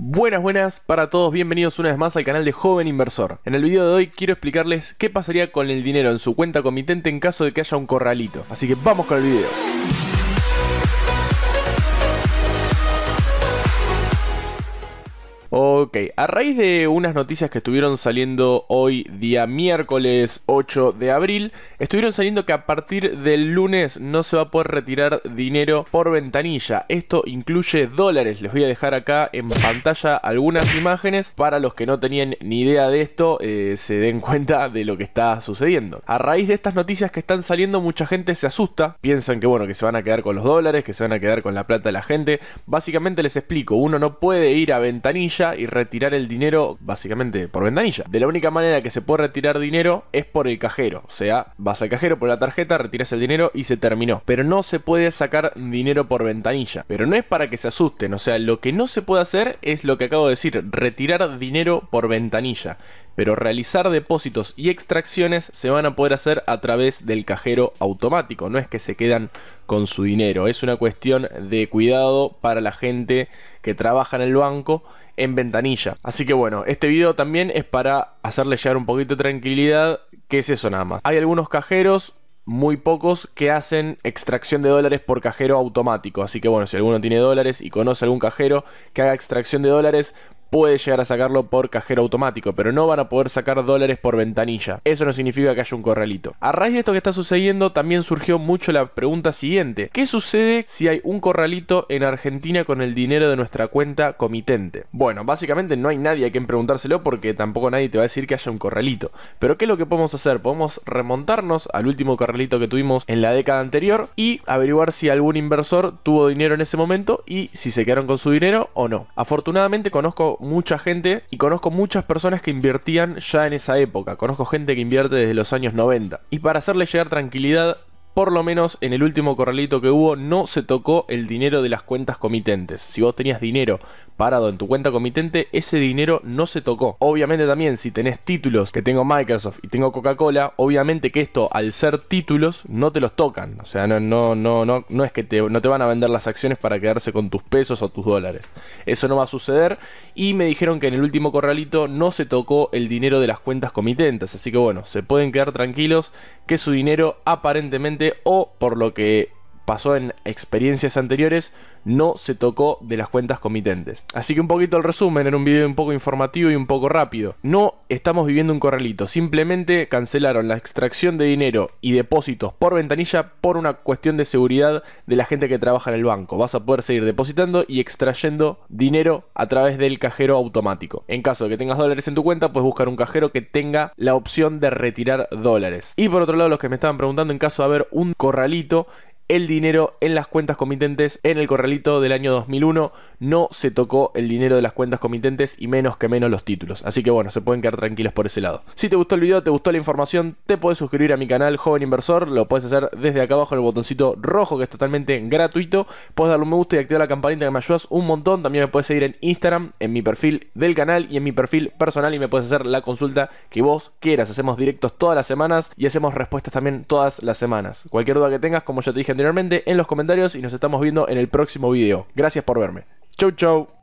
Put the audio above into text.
Buenas, buenas para todos, bienvenidos una vez más al canal de Joven Inversor. En el video de hoy quiero explicarles qué pasaría con el dinero en su cuenta comitente en caso de que haya un corralito. Así que vamos con el video. Ok, a raíz de unas noticias que estuvieron saliendo hoy, día miércoles 8 de abril, estuvieron saliendo que a partir del lunes no se va a poder retirar dinero por ventanilla. Esto incluye dólares. Les voy a dejar acá en pantalla algunas imágenes para los que no tenían ni idea de esto, eh, se den cuenta de lo que está sucediendo. A raíz de estas noticias que están saliendo, mucha gente se asusta, piensan que bueno, que se van a quedar con los dólares, que se van a quedar con la plata de la gente. Básicamente les explico, uno no puede ir a ventanilla y retirar el dinero básicamente por ventanilla. De la única manera que se puede retirar dinero es por el cajero. O sea, vas al cajero por la tarjeta, retiras el dinero y se terminó. Pero no se puede sacar dinero por ventanilla. Pero no es para que se asusten. O sea, lo que no se puede hacer es lo que acabo de decir, retirar dinero por ventanilla pero realizar depósitos y extracciones se van a poder hacer a través del cajero automático, no es que se quedan con su dinero, es una cuestión de cuidado para la gente que trabaja en el banco en ventanilla. Así que bueno, este video también es para hacerle llegar un poquito de tranquilidad, que es eso nada más. Hay algunos cajeros, muy pocos que hacen extracción de dólares por cajero automático. Así que bueno, si alguno tiene dólares y conoce algún cajero que haga extracción de dólares, puede llegar a sacarlo por cajero automático, pero no van a poder sacar dólares por ventanilla. Eso no significa que haya un corralito. A raíz de esto que está sucediendo, también surgió mucho la pregunta siguiente. ¿Qué sucede si hay un corralito en Argentina con el dinero de nuestra cuenta comitente? Bueno, básicamente no hay nadie a quien preguntárselo porque tampoco nadie te va a decir que haya un corralito. Pero ¿qué es lo que podemos hacer? Podemos remontarnos al último corralito que tuvimos en la década anterior y averiguar si algún inversor tuvo dinero en ese momento y si se quedaron con su dinero o no. Afortunadamente conozco mucha gente y conozco muchas personas que invertían ya en esa época. Conozco gente que invierte desde los años 90. Y para hacerle llegar tranquilidad por lo menos en el último corralito que hubo, no se tocó el dinero de las cuentas comitentes. Si vos tenías dinero parado en tu cuenta comitente, ese dinero no se tocó. Obviamente también si tenés títulos que tengo Microsoft y tengo Coca-Cola, obviamente que esto al ser títulos no te los tocan. O sea, no, no, no, no, no es que no te van a vender las acciones para quedarse con tus pesos o tus dólares. Eso no va a suceder. Y me dijeron que en el último corralito no se tocó el dinero de las cuentas comitentes. Así que bueno, se pueden quedar tranquilos que su dinero aparentemente o por lo que pasó en experiencias anteriores, no se tocó de las cuentas comitentes. Así que un poquito el resumen, en un video un poco informativo y un poco rápido. No estamos viviendo un corralito, simplemente cancelaron la extracción de dinero y depósitos por ventanilla por una cuestión de seguridad de la gente que trabaja en el banco. Vas a poder seguir depositando y extrayendo dinero a través del cajero automático. En caso de que tengas dólares en tu cuenta, puedes buscar un cajero que tenga la opción de retirar dólares. Y por otro lado, los que me estaban preguntando en caso de haber un corralito, el dinero en las cuentas comitentes en el corralito del año 2001. No se tocó el dinero de las cuentas comitentes y menos que menos los títulos. Así que bueno, se pueden quedar tranquilos por ese lado. Si te gustó el video, te gustó la información, te puedes suscribir a mi canal Joven Inversor. Lo puedes hacer desde acá abajo en el botoncito rojo que es totalmente gratuito. Puedes darle un me gusta y activar la campanita que me ayudas un montón. También me puedes seguir en Instagram, en mi perfil del canal y en mi perfil personal y me puedes hacer la consulta que vos quieras. Hacemos directos todas las semanas y hacemos respuestas también todas las semanas. Cualquier duda que tengas, como ya te dije en los comentarios y nos estamos viendo en el próximo video. Gracias por verme. Chau, chau.